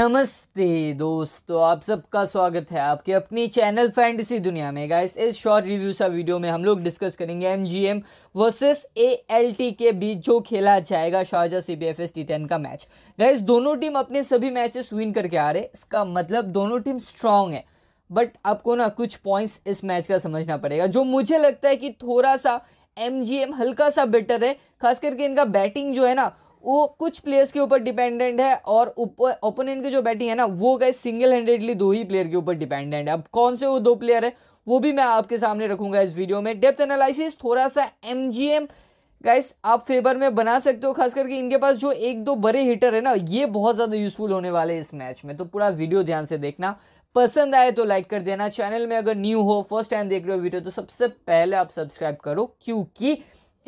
नमस्ते दोस्तों आप सबका स्वागत है आपके अपनी चैनल फैंटसी दुनिया में गाइस इस शॉर्ट रिव्यू सा वीडियो में हम लोग डिस्कस करेंगे M G M versus A L T के बीच जो खेला जाएगा Sharjah C B F S T ten का मैच गाइस दोनों टीम अपने सभी मैचेस विन करके आ रहे इसका मतलब दोनों टीम स्ट्रांग है बट आपको ना कुछ पॉइंट्स इस मैच का समझना पड़ेगा जो मुझे लगता है कि थोड़ा सा एम हल्का सा बेटर है खास करके इनका बैटिंग जो है ना वो कुछ प्लेयर्स के ऊपर डिपेंडेंट है और ओपोनेंट की जो बैटिंग है ना वो गए सिंगल हैंडेडली दो ही प्लेयर के ऊपर डिपेंडेंट है अब कौन से वो दो प्लेयर है वो भी मैं आपके सामने रखूंगा इस वीडियो में डेप्थ एनालिसिस थोड़ा सा एम जी एम गाइस आप फेवर में बना सकते हो खास करके इनके पास जो एक दो बड़े हिटर है ना ये बहुत ज़्यादा यूजफुल होने वाले इस मैच में तो पूरा वीडियो ध्यान से देखना पसंद आए तो लाइक कर देना चैनल में अगर न्यू हो फर्स्ट टाइम देख रहे हो वीडियो तो सबसे पहले आप सब्सक्राइब करो क्योंकि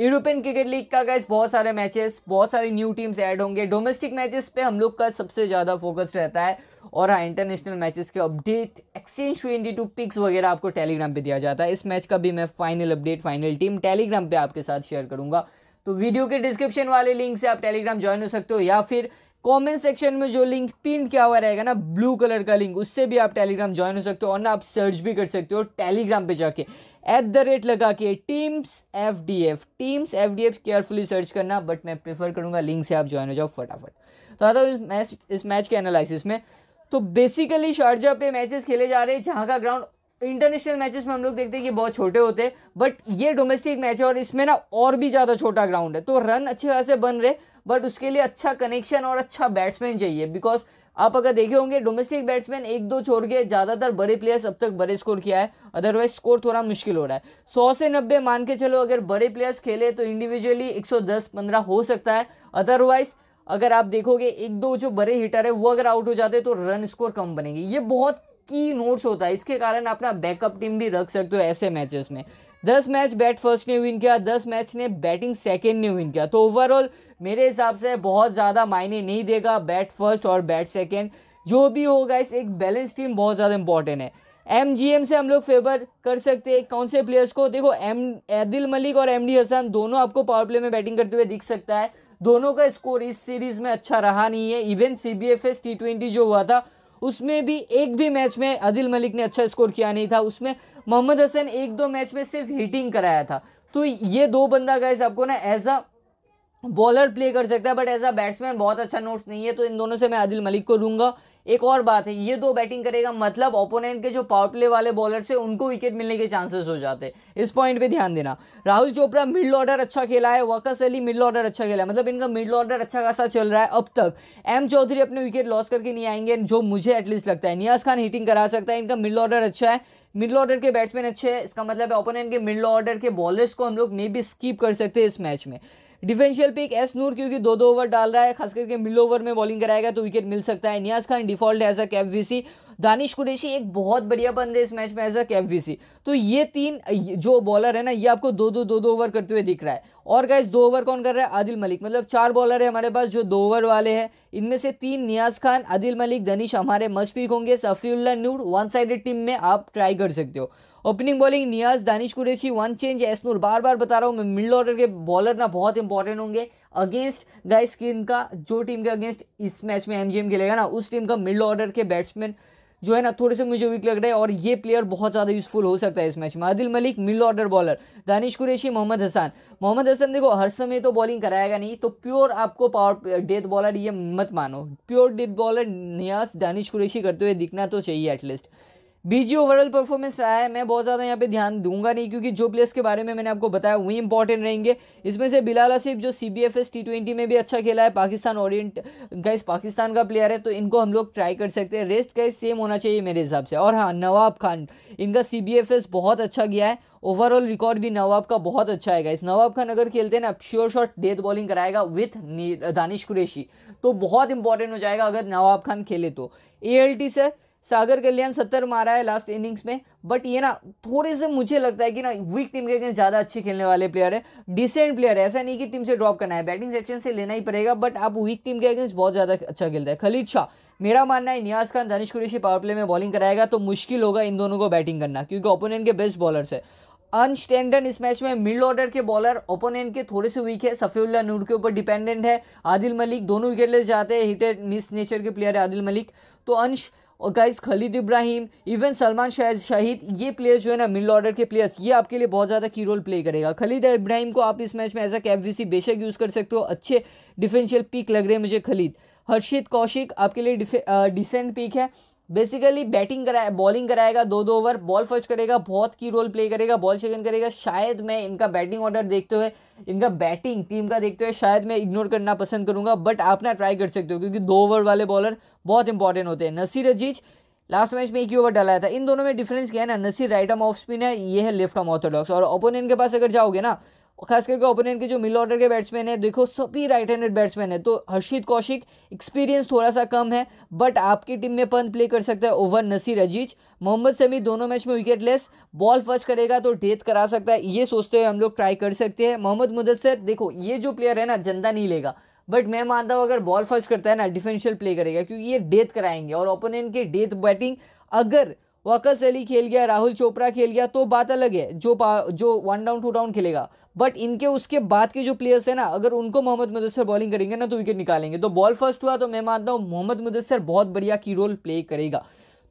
यूरोपियन क्रिकेट लीग का गैस बहुत सारे मैचेस बहुत सारी न्यू टीम्स ऐड होंगे डोमेस्टिक मैचेस पे हम लोग का सबसे ज़्यादा फोकस रहता है और हाँ इंटरनेशनल मैचेस के update exchange twenty two picks वगैरह आपको टेलीग्राम पे दिया जाता है इस मैच का भी मैं final update final team Telegram पे आपके साथ शेयर करूँगा तो वीडियो के डिस्क्रिप्शन वाले लिंक से आप टेलीग्राम ज्वाइन हो सकते हो या फिर कमेंट सेक्शन में जो लिंक पिन किया हुआ रहेगा ना ब्लू कलर का लिंक उससे भी आप टेलीग्राम ज्वाइन हो सकते हो और ना आप सर्च भी कर सकते हो टेलीग्राम पे जाके एट द रेट लगा के teams F D F teams F D F carefully search करना बट मैं प्रेफर करूंगा लिंक से आप ज्वाइन हो जाओ फटाफट तो आता हूँ इस मैच इस मैच के एनालिसिस में तो बेसिकली शारजा पे मैचेस खेले जा रहे हैं जहाँ का ग्राउंड इंटरनेशनल मैचेस में हम लोग देखते हैं कि बहुत छोटे होते हैं बट ये डोमेस्टिक मैच है और इसमें ना और भी ज़्यादा छोटा ग्राउंड है तो रन अच्छे खासे बन रहे बट उसके लिए अच्छा कनेक्शन और अच्छा बैट्समैन चाहिए बिकॉज आप अगर देखे होंगे डोमेस्टिक बैट्समैन एक दो छोड़ के ज़्यादातर बड़े प्लेयर्स अब तक बड़े स्कोर किया है अदरवाइज स्कोर थोड़ा मुश्किल हो रहा है सौ से नब्बे मान के चलो अगर बड़े प्लेयर्स खेले तो इंडिविजुअली एक सौ दस पंद्रह हो सकता है अदरवाइज़ अगर आप देखोगे एक दो जो बड़े हिटर है वो अगर आउट हो जाते तो रन स्कोर कम बनेंगे ये बहुत की नोट्स होता है इसके कारण अपना बैकअप टीम भी रख सकते हो ऐसे मैचेस में दस मैच बैट फर्स्ट ने विन किया दस मैच ने बैटिंग सेकेंड ने विन किया तो ओवरऑल मेरे हिसाब से बहुत ज़्यादा मायने नहीं देगा बैट फर्स्ट और बैट सेकेंड जो भी होगा इस एक बैलेंस टीम बहुत ज़्यादा इंपॉर्टेंट है एम जी एम से हम लोग फेवर कर सकते हैं कौन से प्लेयर्स को देखो एम आदिल मलिक और एम डी हसन दोनों आपको पावर प्ले में बैटिंग करते हुए दिख सकता है दोनों का स्कोर इस सीरीज़ में अच्छा रहा नहीं है even C B F S T twenty जो हुआ था उसमें भी एक भी मैच में आदिल मलिक ने अच्छा स्कोर किया नहीं था उसमें मोहम्मद हसन एक दो मैच में सिर्फ हिटिंग कराया था तो ये दो बंदा गए आपको ना एज अ बॉलर प्ले कर सकता है बट एज अ बैट्समैन बहुत अच्छा नोट्स नहीं है तो इन दोनों से मैं आदिल मलिक को दूंगा एक और बात है ये दो बैटिंग करेगा मतलब ओपोनेंट के जो पावर प्ले वाले बॉलर से उनको विकेट मिलने के चांसेस हो जाते हैं इस पॉइंट पे ध्यान देना राहुल चोपड़ा मिडिल ऑर्डर अच्छा खेला है वकस अली मिडल ऑर्डर अच्छा खेला है मतलब इनका मिडिल ऑर्डर अच्छा खासा चल रहा है अब तक एम चौधरी अपने विकेट लॉस करके नहीं आएंगे जो मुझे एटलीस्ट लगता है नियाज खान हिटिंग करा सकता है इनका मिडल ऑर्डर अच्छा है मिडिल ऑर्डर के बैट्समैन अच्छे हैं इसका मतलब है ओपोनेंट के मिडिल ऑर्डर के बॉलर्स को हम लोग मे बी स्कीप कर सकते हैं इस मैच में डिफेंशियल पिक एस नूर क्योंकि दो दो ओवर डाल रहा है खास करके मिल ओवर में बॉलिंग कराएगा तो विकेट मिल सकता है Niaz Khan default as a cap V Danish Qureshi एक बहुत बढ़िया बंद है इस मैच में एज अ कैफ वी तो ये तीन जो बॉलर है ना ये आपको दो दो दो दो ओवर करते हुए दिख रहा है और क्या दो ओवर कौन कर रहा है आदिल मलिक मतलब चार बॉलर है हमारे पास जो दो ओवर वाले हैं इनमें से तीन नियाज खान आदिल मलिक दनिश हमारे मस्ट पिक होंगे Safiullah Noor one sided team में आप ट्राई कर सकते हो opening bowling Niaz Danish Qureshi one change एसनूर बार बार बता रहा हूँ मैं मिडिल ऑर्डर के बॉलर ना बहुत इंपॉर्टेंट होंगे अगेंस्ट गाइस की इनका जो टीम के अगेंस्ट इस मैच में एमजीएम खेलेगा ना उस टीम का मिडिल ऑर्डर के बैट्समैन जो है ना थोड़े से मुझे वीक लग रहा है और ये प्लेयर बहुत ज़्यादा यूजफुल हो सकता है इस मैच में Adil Malik middle order bowler Danish Qureshi Mohammad Hasan Mohammad Hasan देखो हर समय तो बॉलिंग कराएगा नहीं तो प्योर आपको पावर डेथ बॉलर ये मत मानो pure death bowler Niaz Danish Qureshi करते हुए दिखना तो चाहिए एटलीस्ट बीजी ओवरऑल परफॉर्मेंस रहा है मैं बहुत ज़्यादा यहाँ पे ध्यान दूंगा नहीं क्योंकि जो प्लेयर्स के बारे में मैंने आपको बताया वही इंपॉर्टेंट रहेंगे इसमें से बिलाल आसिफ जो C B F S T twenty में भी अच्छा खेला है पाकिस्तान ओरिएंट गाइस पाकिस्तान का प्लेयर है तो इनको हम लोग ट्राई कर सकते हैं रेस्ट गाइस सेम होना चाहिए मेरे हिसाब से और हाँ नवाब खान इनका सी बी एफ एस बहुत अच्छा गया है ओवरऑल रिकॉर्ड भी नवाब का बहुत अच्छा है इस नवाब खान अगर खेलते हैं ना श्योर शॉट डेथ बॉलिंग कराएगा विथ दानिश कुरेशी तो बहुत इंपॉर्टेंट हो जाएगा अगर नवाब खान खेले तो ए एल टी से सागर कल्याण सत्तर मारा है लास्ट इनिंग्स में बट ये ना थोड़े से मुझे लगता है कि ना वीक टीम के अगेंस्ट ज़्यादा अच्छे खेलने वाले प्लेयर है डिसेंट प्लेयर है ऐसा नहीं कि टीम से ड्रॉप करना है बैटिंग सेक्शन से लेना ही पड़ेगा बट आप वीक टीम के अगेंस्ट बहुत ज़्यादा अच्छा खेलता है खलीद शाह मेरा मानना है नियाज खान दानिश कुरेशी पावर प्ले में बॉलिंग कराएगा तो मुश्किल होगा इन दोनों को बैटिंग करना क्योंकि ओपोनेंट के बेस्ट बॉलर्स है अंश इस मैच में मिड ऑर्डर के बॉलर ओपोनेंट के थोड़े से वीक है सफ़ीउल्ला नूर के ऊपर डिपेंडेंट है आदिल मलिक दोनों विकेट ले जाते हैं हिटेड मिस नेचर के प्लेयर है आदिल मलिक तो अंश और गाइस खलीद इब्राहिम इवन सलमान शाहिद शाहिद ये प्लेयर्स जो है ना मिडल ऑर्डर के प्लेयर्स ये आपके लिए बहुत ज़्यादा की रोल प्ले करेगा खलीद इब्राहिम को आप इस मैच में एज अ कैफवीसी बेशक यूज़ कर सकते हो अच्छे डिफेंशियल पिक लग रहे हैं मुझे खलीद हर्षित कौशिक आपके लिए डिसेंट पिक है बेसिकली बैटिंग कराए बॉलिंग कराएगा दो दो ओवर बॉल फर्स्ट करेगा बहुत की रोल प्ले करेगा बॉल सेकंड करेगा शायद मैं इनका बैटिंग ऑर्डर देखते हुए इनका बैटिंग टीम का देखते हुए शायद मैं इग्नोर करना पसंद करूंगा बट आप ना ट्राई कर सकते हो क्योंकि दो ओवर वाले बॉलर बहुत इंपॉर्टेंट होते हैं नसीर अजीज लास्ट मैच में एक ही ओवर डालाया था इन दोनों में डिफरेंस क्या है ना Naseer right arm off spin है ये है लेफ्ट आर्म ऑर्थोडॉक्स और ओपोनेंट के पास अगर जाओगे ना खास करके ओपोनेंट के जो मिल ऑर्डर के बैट्समैन है देखो सभी राइट हैंडेड बैट्समैन है तो हर्षित कौशिक एक्सपीरियंस थोड़ा सा कम है बट आपकी टीम में पंत प्ले कर सकता है ओवर नसीर अजीज मोहम्मद समी दोनों मैच में विकेट लेस बॉल फर्स्ट करेगा तो डेथ करा सकता है ये सोचते हुए हम लोग ट्राई कर सकते हैं मोहम्मद मुदस्सर देखो ये जो प्लेयर है ना जनता नहीं लेगा बट मैं मानता हूँ अगर बॉल फर्स्ट करता है ना डिफेंशियल प्ले करेगा क्योंकि ये डेथ कराएंगे और ओपोनेंट की डेथ बैटिंग अगर वाकस अली खेल गया राहुल चोपड़ा खेल गया तो बात अलग है जो जो वन डाउन टू डाउन खेलेगा बट इनके उसके बाद के जो प्लेयर्स हैं ना अगर उनको मोहम्मद मुदस्सर बॉलिंग करेंगे ना तो विकेट निकालेंगे तो बॉल फर्स्ट हुआ तो मैं मानता हूँ मोहम्मद मुदस्सर बहुत बढ़िया की रोल प्ले करेगा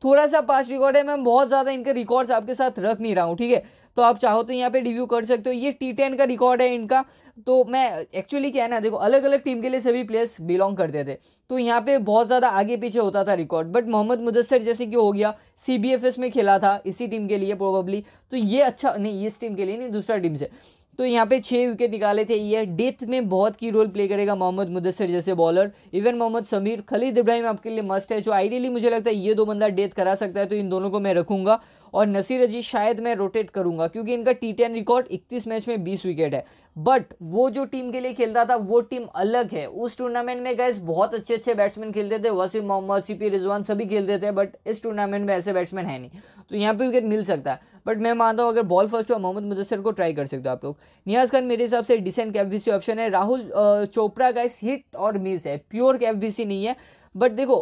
थोड़ा सा पास्ट रिकॉर्ड है मैं बहुत ज़्यादा इनके रिकॉर्ड्स आपके साथ रख नहीं रहा हूँ ठीक है तो आप चाहो तो यहाँ पे रिव्यू कर सकते हो ये टी टेन का रिकॉर्ड है इनका तो मैं एक्चुअली क्या है ना देखो अलग अलग टीम के लिए सभी प्लेयर्स बिलोंग करते थे तो यहाँ पे बहुत ज़्यादा आगे पीछे होता था रिकॉर्ड बट मोहम्मद मुदस्सर जैसे कि हो गया सी में खेला था इसी टीम के लिए प्रोबेबली तो ये अच्छा नहीं इस टीम के लिए नहीं दूसरा टीम से तो यहाँ पे छः विकेट निकाले थे ये डेथ में बहुत की रोल प्ले करेगा मोहम्मद मुदस्सर जैसे बॉलर इवन मोहम्मद समीर खलीद इब्राहिम आपके लिए मस्ट है जो आइडियली मुझे लगता है ये दो बंदा डेथ करा सकता है तो इन दोनों को मैं रखूंगा और नसीर अजी शायद मैं रोटेट करूंगा क्योंकि इनका टी टेन रिकॉर्ड इकतीस मैच में बीस विकेट है बट वो जो टीम के लिए खेलता था वो टीम अलग है उस टूर्नामेंट में गैस बहुत अच्छे अच्छे बैट्समैन खेलते थे वसीम मोहम्मद सीपी रिजवान सभी खेलते थे बट इस टूर्नामेंट में ऐसे बैट्समैन है नहीं तो यहाँ पे विकेट मिल सकता है बट मैं मानता हूँ अगर बॉल फर्स्ट हुआ मोहम्मद मुदसर को ट्राई कर सकते हो आप लोग नियाज खान मेरे हिसाब से डिसेंट कैफ ऑप्शन है राहुल चोपड़ा गैस हिट और मिस है प्योर कैफ नहीं है बट देखो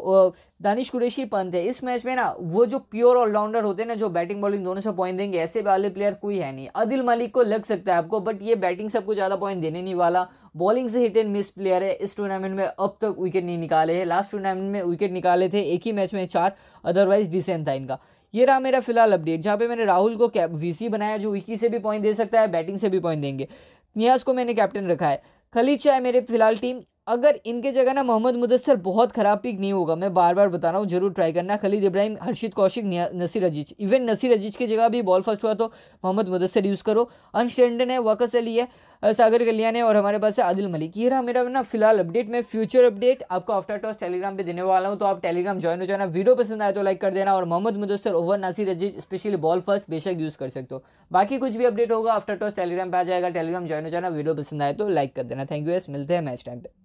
दानिश कुरेशी पंत है इस मैच में ना वो जो प्योर ऑलराउंडर होते हैं ना जो बैटिंग बॉलिंग दोनों से पॉइंट देंगे ऐसे वाले प्लेयर कोई है नहीं अदिल मलिक को लग सकता है आपको बट ये बैटिंग से आपको ज़्यादा पॉइंट देने नहीं वाला बॉलिंग से हिट एंड मिस प्लेयर है इस टूर्नामेंट में अब तक विकेट नहीं निकाले हैं लास्ट टूर्नामेंट में विकेट निकाले थे एक ही मैच में चार अदरवाइज डिसेंट था इनका ये रहा मेरा फिलहाल अपडेट जहाँ पे मैंने राहुल को कैप वीसी बनाया जो विकी से भी पॉइंट दे सकता है बैटिंग से भी पॉइंट देंगे नियाज को मैंने कैप्टन रखा है खलीचा शाह मेरे फिलहाल टीम अगर इनके जगह ना मोहम्मद मुदसर बहुत ख़राब पिक नहीं होगा मैं बार बार बता रहा हूँ जरूर ट्राई करना खलीद इब्राहिम हर्षित कौशिक नसीर अजीज इवन नसीर अजीज की जगह भी बॉल फर्स्ट हुआ तो मोहम्मद मुदसर यूज़ करो अनस्टैंडर्ड है वाकस अली है सागर कल्याण है और हमारे पास है आदिल मलिक ये रहा मेरा ना फिलहाल अपडेट मैं फ्यूचर अपडेट आपको आफ्टर टॉस टेलीग्राम पे देने वाला हूँ तो आप टेलीग्राम ज्वाइन हो जाना वीडियो पसंद आए तो लाइक कर देना और Mohammad Mudassar over Nasir Aziz specially ball first बेशक यूज़ कर सकते हो बाकी कुछ भी अपडेट होगा आफ्टर टॉस टेलीग्राम पर आ जाएगा टेलीग्राम ज्वाइन हो जाना वीडियो पसंद आए तो लाइक कर देना थैंक यू एस मिलते हैं मैच टाइम पर